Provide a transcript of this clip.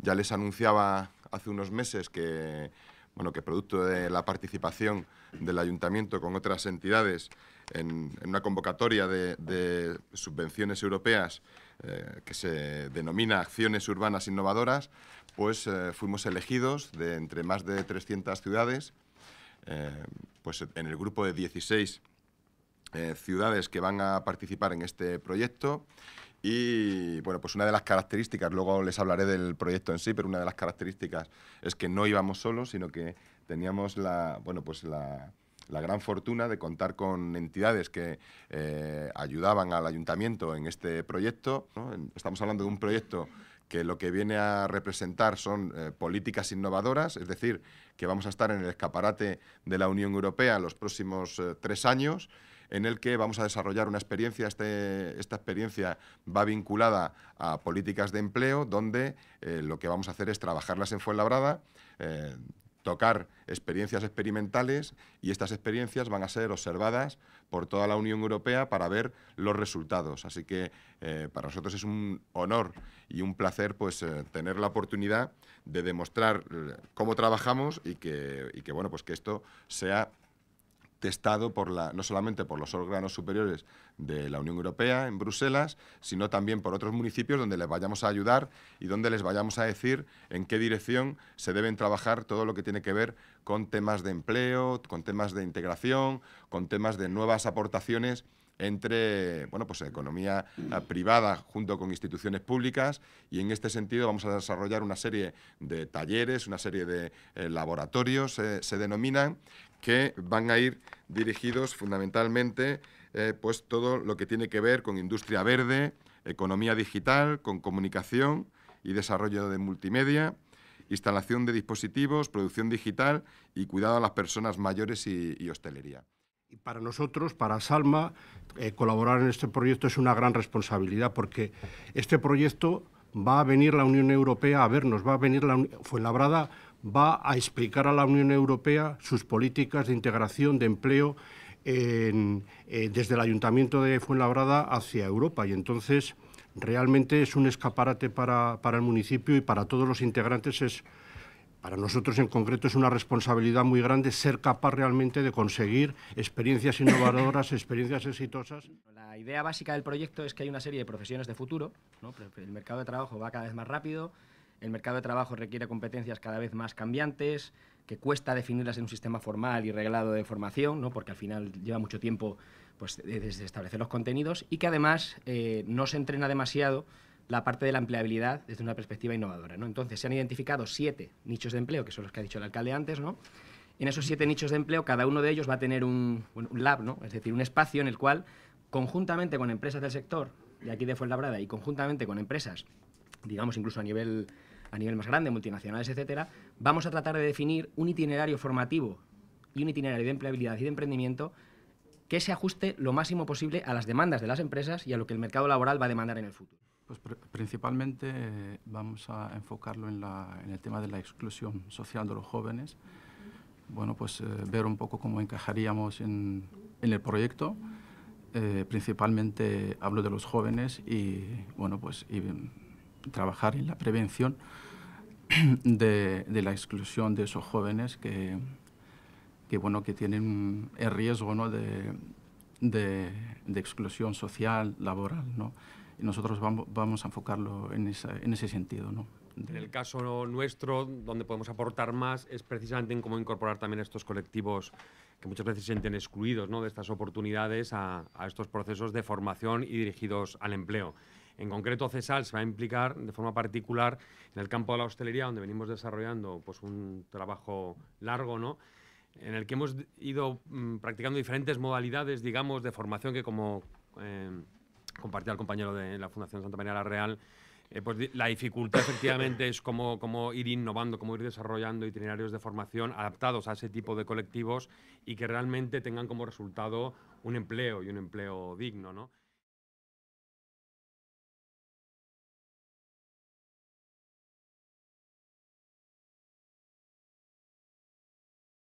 Ya les anunciaba hace unos meses que, bueno, que producto de la participación del ayuntamiento con otras entidades en, una convocatoria de, subvenciones europeas eh, que se denomina Acciones Urbanas Innovadoras, pues eh, fuimos elegidos de entre más de 300 ciudades, eh, pues en el grupo de 16 ciudades que van a participar en este proyecto y bueno, pues una de las características, luego les hablaré del proyecto en sí, pero una de las características es que no íbamos solos, sino que teníamos la, bueno, pues la, gran fortuna de contar con entidades que eh, ayudaban al ayuntamiento en este proyecto. Estamos hablando de un proyecto que lo que viene a representar son eh, políticas innovadoras, es decir, que vamos a estar en el escaparate de la Unión Europea en los próximos eh, tres años en el que vamos a desarrollar una experiencia, este, esta experiencia va vinculada a políticas de empleo, donde eh, lo que vamos a hacer es trabajarlas en Fuenlabrada, eh, tocar experiencias experimentales y estas experiencias van a ser observadas por toda la Unión Europea para ver los resultados. Así que eh, para nosotros es un honor y un placer pues, tener la oportunidad de demostrar cómo trabajamos y que, bueno, pues que esto sea testado por la, no solamente por los órganos superiores de la Unión Europea en Bruselas, sino también por otros municipios donde les vayamos a ayudar y donde les vayamos a decir en qué dirección se deben trabajar todo lo que tiene que ver con temas de empleo, con temas de integración, con temas de nuevas aportaciones entre bueno, pues, economía eh, privada junto con instituciones públicas y en este sentido vamos a desarrollar una serie de talleres, una serie de eh, laboratorios, eh, se denominan, que van a ir dirigidos fundamentalmente pues, todo lo que tiene que ver con industria verde, economía digital, con comunicación y desarrollo de multimedia instalación de dispositivos, producción digital y cuidado a las personas mayores y hostelería. Y para nosotros, para Salma, eh, colaborar en este proyecto es una gran responsabilidad porque este proyecto va a venir la Unión Europea a vernos, va a venir la Fuenlabrada va a explicar a la Unión Europea sus políticas de integración, de empleo, eh, desde el Ayuntamiento de Fuenlabrada hacia Europa. Y entonces realmente es un escaparate para, para el municipio y para todos los integrantes es para nosotros en concreto es una responsabilidad muy grande ser capaz realmente de conseguir experiencias innovadoras, experiencias exitosas. La idea básica del proyecto es que hay una serie de profesiones de futuro. El mercado de trabajo va cada vez más rápido, el mercado de trabajo requiere competencias cada vez más cambiantes, que cuesta definirlas en un sistema formal y reglado de formación, ¿no? porque al final lleva mucho tiempo pues, desde establecer los contenidos y que además eh, no se entrena demasiado la parte de la empleabilidad desde una perspectiva innovadora. ¿no? Entonces, se han identificado siete nichos de empleo, que son los que ha dicho el alcalde antes, ¿no? En esos siete nichos de empleo, cada uno de ellos va a tener un, lab, ¿no? es decir, un espacio en el cual, conjuntamente con empresas del sector de aquí de Fuenlabrada y conjuntamente con empresas, digamos incluso a nivel, a nivel más grande, multinacionales, etcétera, vamos a tratar de definir un itinerario formativo y un itinerario de empleabilidad y de emprendimiento que se ajuste lo máximo posible a las demandas de las empresas y a lo que el mercado laboral va a demandar en el futuro. Pues principalmente eh, vamos a enfocarlo en, la, en, el tema de la exclusión social de los jóvenes. Bueno, pues eh, ver un poco cómo encajaríamos en, en el proyecto. Eh, principalmente hablo de los jóvenes y, bueno, pues y, trabajar en la prevención de, de, la exclusión de esos jóvenes que, que bueno, que tienen el riesgo ¿no? de, de, de, exclusión social, laboral, ¿no? y nosotros vamos, a enfocarlo en, ese sentido. En el caso nuestro, donde podemos aportar más es precisamente en cómo incorporar también a estos colectivos que muchas veces se sienten excluidos ¿no? de estas oportunidades a, estos procesos de formación y dirigidos al empleo. En concreto, CESAL se va a implicar de forma particular en el campo de la hostelería, donde venimos desarrollando pues, un trabajo largo, ¿no? en el que hemos ido mm, practicando diferentes modalidades, digamos, de formación que como eh, compartía al compañero de la Fundación Santa María la Real, eh, pues la dificultad efectivamente es cómo, ir innovando, cómo ir desarrollando itinerarios de formación adaptados a ese tipo de colectivos y que realmente tengan como resultado un empleo y un empleo digno,